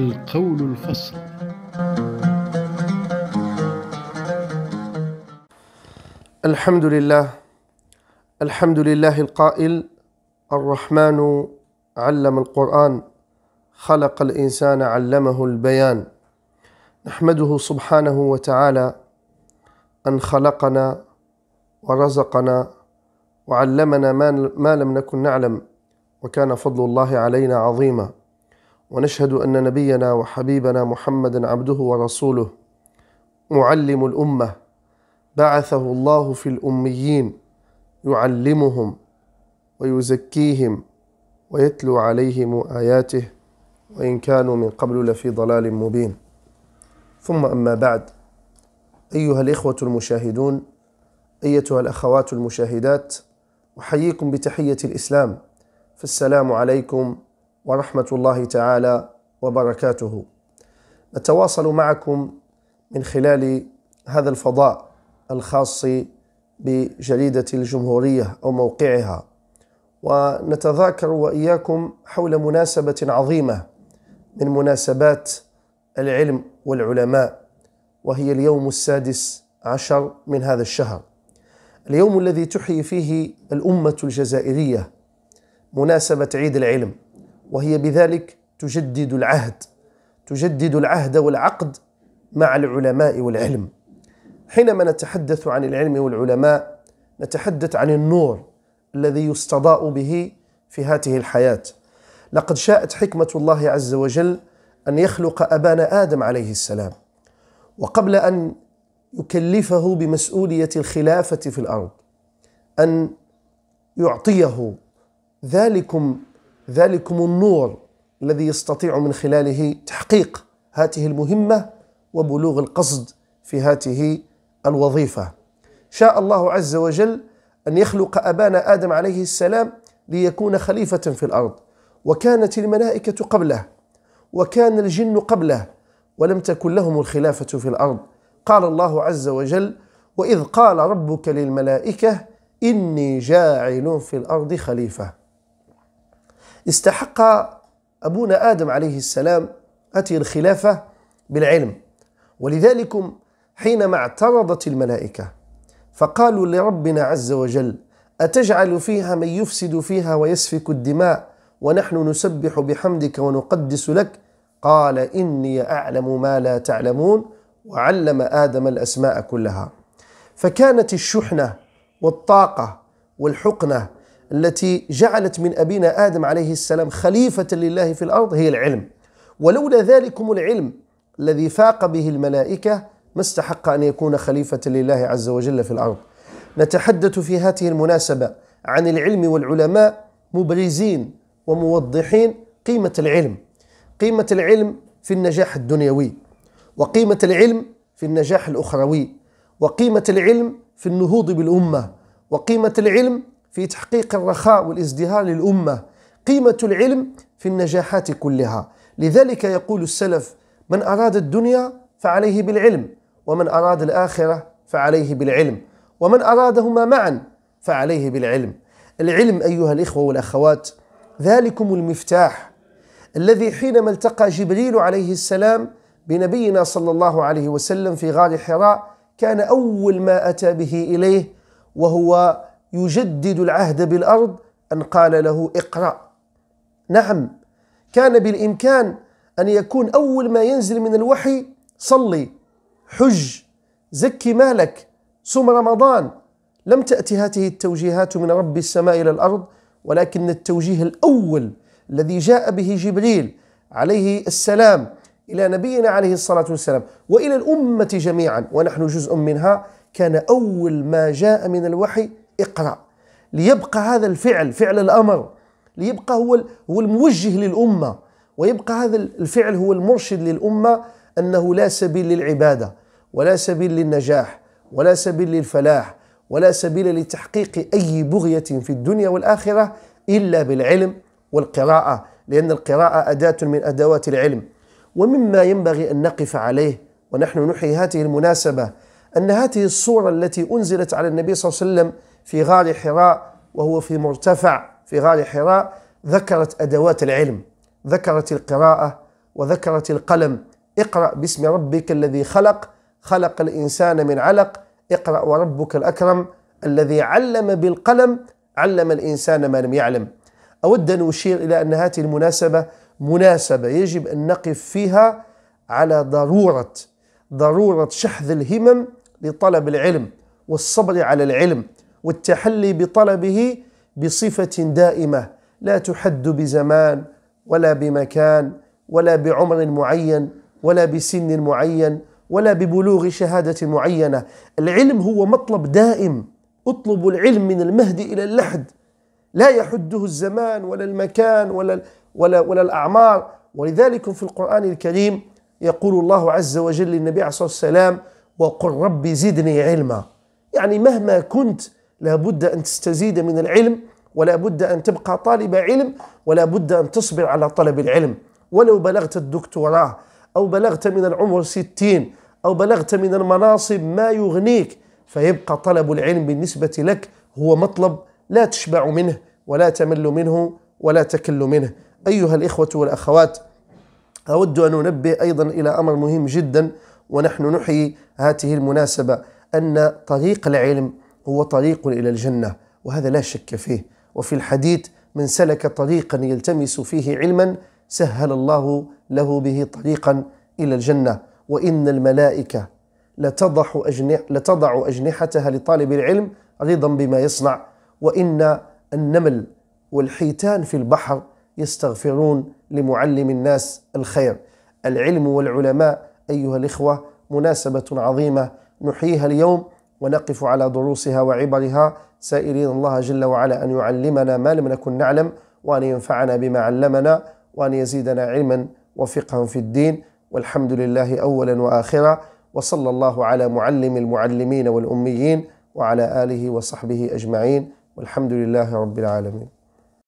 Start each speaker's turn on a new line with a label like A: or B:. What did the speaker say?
A: القول الفصل الحمد لله الحمد لله القائل الرحمن علم القرآن خلق الإنسان علمه البيان نحمده سبحانه وتعالى أن خلقنا ورزقنا وعلمنا ما لم نكن نعلم وكان فضل الله علينا عظيما ونشهد أن نبينا وحبيبنا محمدا عبده ورسوله معلم الأمة بعثه الله في الأميين يعلمهم ويزكيهم ويتلو عليهم آياته وإن كانوا من قبل لفي ضلال مبين ثم أما بعد أيها الإخوة المشاهدون أيتها الأخوات المشاهدات أحييكم بتحية الإسلام فالسلام عليكم ورحمة الله تعالى وبركاته نتواصل معكم من خلال هذا الفضاء الخاص بجريدة الجمهورية أو موقعها ونتذاكر وإياكم حول مناسبة عظيمة من مناسبات العلم والعلماء وهي اليوم السادس عشر من هذا الشهر اليوم الذي تحيي فيه الأمة الجزائرية مناسبة عيد العلم وهي بذلك تجدد العهد تجدد العهد والعقد مع العلماء والعلم حينما نتحدث عن العلم والعلماء نتحدث عن النور الذي يستضاء به في هذه الحياة لقد شاءت حكمة الله عز وجل أن يخلق أبانا آدم عليه السلام وقبل أن يكلفه بمسؤولية الخلافة في الأرض أن يعطيه ذلكم ذلكم النور الذي يستطيع من خلاله تحقيق هاته المهمه وبلوغ القصد في هاته الوظيفه. شاء الله عز وجل ان يخلق ابانا ادم عليه السلام ليكون خليفه في الارض، وكانت الملائكه قبله، وكان الجن قبله، ولم تكن لهم الخلافه في الارض. قال الله عز وجل: واذ قال ربك للملائكه اني جاعل في الارض خليفه. استحق أبونا آدم عليه السلام أتي الخلافة بالعلم ولذلك حينما اعترضت الملائكة فقالوا لربنا عز وجل أتجعل فيها من يفسد فيها ويسفك الدماء ونحن نسبح بحمدك ونقدس لك قال إني أعلم ما لا تعلمون وعلم آدم الأسماء كلها فكانت الشحنة والطاقة والحقنة التي جعلت من ابينا ادم عليه السلام خليفه لله في الارض هي العلم ولولا ذلكم العلم الذي فاق به الملائكه ما استحق ان يكون خليفه لله عز وجل في الارض نتحدث في هذه المناسبه عن العلم والعلماء مبرزين وموضحين قيمه العلم قيمه العلم في النجاح الدنيوي وقيمه العلم في النجاح الاخروي وقيمه العلم في النهوض بالامه وقيمه العلم في تحقيق الرخاء والازدهار للأمة قيمة العلم في النجاحات كلها لذلك يقول السلف من أراد الدنيا فعليه بالعلم ومن أراد الآخرة فعليه بالعلم ومن أرادهما معا فعليه بالعلم العلم أيها الإخوة والأخوات ذلكم المفتاح الذي حينما التقى جبريل عليه السلام بنبينا صلى الله عليه وسلم في غار حراء كان أول ما أتى به إليه وهو يجدد العهد بالأرض أن قال له اقرأ نعم كان بالإمكان أن يكون أول ما ينزل من الوحي صلي حج زكي مالك صم رمضان لم تأتي هذه التوجيهات من رب السماء إلى الأرض ولكن التوجيه الأول الذي جاء به جبريل عليه السلام إلى نبينا عليه الصلاة والسلام وإلى الأمة جميعا ونحن جزء منها كان أول ما جاء من الوحي اقرأ ليبقى هذا الفعل فعل الأمر ليبقى هو هو الموجه للأمة ويبقى هذا الفعل هو المرشد للأمة أنه لا سبيل للعبادة ولا سبيل للنجاح ولا سبيل للفلاح ولا سبيل لتحقيق أي بغية في الدنيا والآخرة إلا بالعلم والقراءة لأن القراءة أداة من أدوات العلم ومما ينبغي أن نقف عليه ونحن نحيي هذه المناسبة أن هذه الصورة التي أنزلت على النبي صلى الله عليه وسلم في غار حراء وهو في مرتفع في غار حراء ذكرت أدوات العلم ذكرت القراءة وذكرت القلم اقرأ باسم ربك الذي خلق خلق الإنسان من علق اقرأ وربك الأكرم الذي علم بالقلم علم الإنسان ما لم يعلم أود أن أشير إلى أن هذه المناسبة مناسبة يجب أن نقف فيها على ضرورة ضرورة شحذ الهمم لطلب العلم والصبر على العلم والتحلي بطلبه بصفة دائمة لا تحد بزمان ولا بمكان ولا بعمر معين ولا بسن معين ولا ببلوغ شهادة معينة العلم هو مطلب دائم اطلب العلم من المهد إلى اللحد لا يحده الزمان ولا المكان ولا ولا ولا الأعمار ولذلك في القرآن الكريم يقول الله عز وجل للنبي عليه الصلاة والسلام وقل رب زدني علما يعني مهما كنت لا بد أن تستزيد من العلم ولا بد أن تبقى طالب علم ولا بد أن تصبر على طلب العلم ولو بلغت الدكتوراه أو بلغت من العمر ستين أو بلغت من المناصب ما يغنيك فيبقى طلب العلم بالنسبة لك هو مطلب لا تشبع منه ولا تمل منه ولا تكل منه أيها الإخوة والأخوات أود أن أنبه أيضا إلى أمر مهم جدا ونحن نحيي هذه المناسبة أن طريق العلم هو طريق إلى الجنة وهذا لا شك فيه وفي الحديث من سلك طريقا يلتمس فيه علما سهل الله له به طريقا إلى الجنة وإن الملائكة لتضع, أجنح لتضع أجنحتها لطالب العلم رضا بما يصنع وإن النمل والحيتان في البحر يستغفرون لمعلم الناس الخير العلم والعلماء أيها الإخوة مناسبة عظيمة نحييها اليوم ونقف على دروسها وعبرها سائرين الله جل وعلا أن يعلمنا ما لم نكن نعلم وأن ينفعنا بما علمنا وأن يزيدنا علما وفقها في الدين والحمد لله أولا وآخرا وصلى الله على معلم المعلمين والأميين وعلى آله وصحبه أجمعين والحمد لله رب العالمين